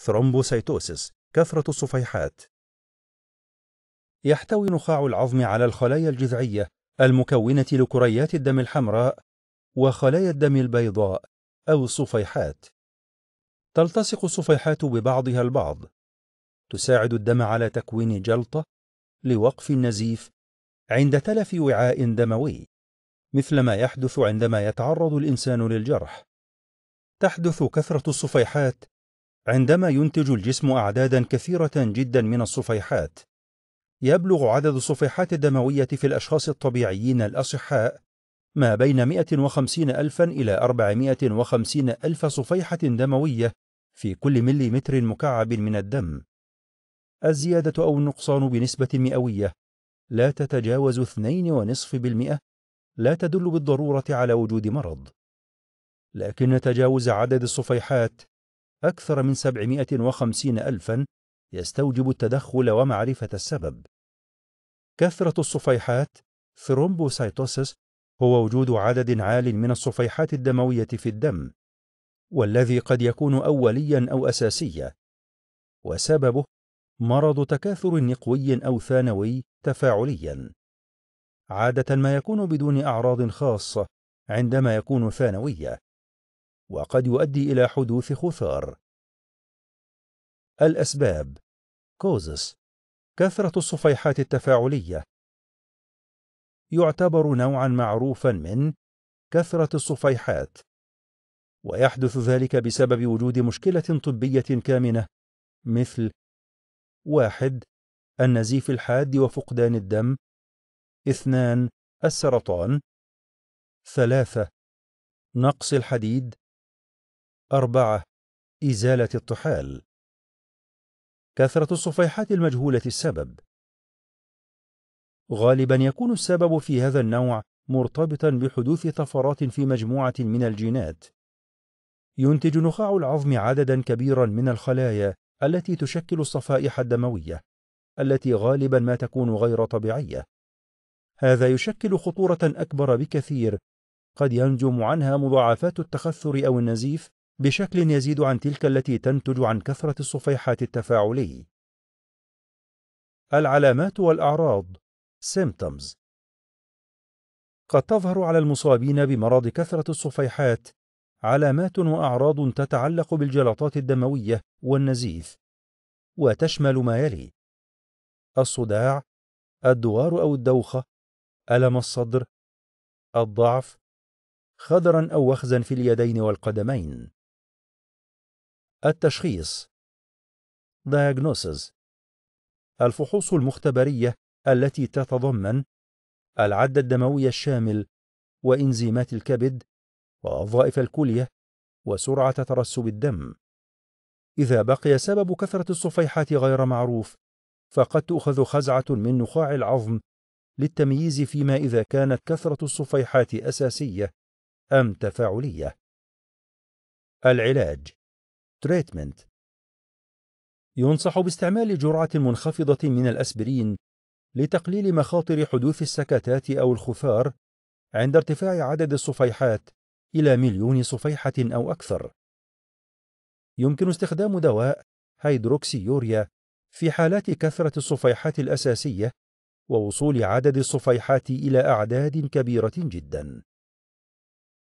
ثرومبوسيتوسيس كثرة الصفيحات يحتوي نخاع العظم على الخلايا الجذعية المكونة لكريات الدم الحمراء وخلايا الدم البيضاء أو الصفيحات تلتصق الصفيحات ببعضها البعض تساعد الدم على تكوين جلطة لوقف النزيف عند تلف وعاء دموي مثل ما يحدث عندما يتعرض الإنسان للجرح تحدث كثرة الصفيحات عندما ينتج الجسم أعدادا كثيرة جدا من الصفيحات يبلغ عدد الصفيحات الدموية في الأشخاص الطبيعيين الأصحاء ما بين 150 ألفا إلى 450 ألف صفيحة دموية في كل مليمتر مكعب من الدم الزيادة أو النقصان بنسبة مئوية لا تتجاوز 2.5% لا تدل بالضرورة على وجود مرض لكن تجاوز عدد الصفيحات أكثر من 750 ألفا يستوجب التدخل ومعرفة السبب كثرة الصفيحات ثرومبوسايتوسس هو وجود عدد عال من الصفيحات الدموية في الدم والذي قد يكون أوليا أو أساسيا وسببه مرض تكاثر نقوي أو ثانوي تفاعليا عادة ما يكون بدون أعراض خاصة عندما يكون ثانوياً. وقد يؤدي إلى حدوث خثار. الأسباب كوزس كثرة الصفيحات التفاعلية يعتبر نوعا معروفا من كثرة الصفيحات ويحدث ذلك بسبب وجود مشكلة طبية كامنة مثل واحد النزيف الحاد وفقدان الدم اثنان السرطان ثلاثة نقص الحديد أربعة إزالة الطحال كثرة الصفيحات المجهولة السبب غالبا يكون السبب في هذا النوع مرتبطا بحدوث طفرات في مجموعة من الجينات ينتج نخاع العظم عددا كبيرا من الخلايا التي تشكل الصفائح الدموية التي غالبا ما تكون غير طبيعية هذا يشكل خطورة أكبر بكثير قد ينجم عنها مضاعفات التخثر أو النزيف بشكل يزيد عن تلك التي تنتج عن كثرة الصفيحات التفاعلي. العلامات والأعراض symptoms قد تظهر على المصابين بمرض كثرة الصفيحات علامات وأعراض تتعلق بالجلطات الدموية والنزيف، وتشمل ما يلي: الصداع، الدوار أو الدوخة، ألم الصدر، الضعف، خدرًا أو وخزًا في اليدين والقدمين. التشخيص diagnosis الفحوص المختبرية التي تتضمن العد الدموي الشامل وإنزيمات الكبد ووظائف الكلية وسرعة ترسب الدم إذا بقي سبب كثرة الصفيحات غير معروف فقد تؤخذ خزعة من نخاع العظم للتمييز فيما إذا كانت كثرة الصفيحات أساسية أم تفاعلية العلاج تريتمنت ينصح باستعمال جرعة منخفضة من الأسبرين لتقليل مخاطر حدوث السكتات أو الخفار عند ارتفاع عدد الصفيحات إلى مليون صفيحة أو أكثر. يمكن استخدام دواء هيدروكسيوريا في حالات كثرة الصفيحات الأساسية ووصول عدد الصفيحات إلى أعداد كبيرة جدا.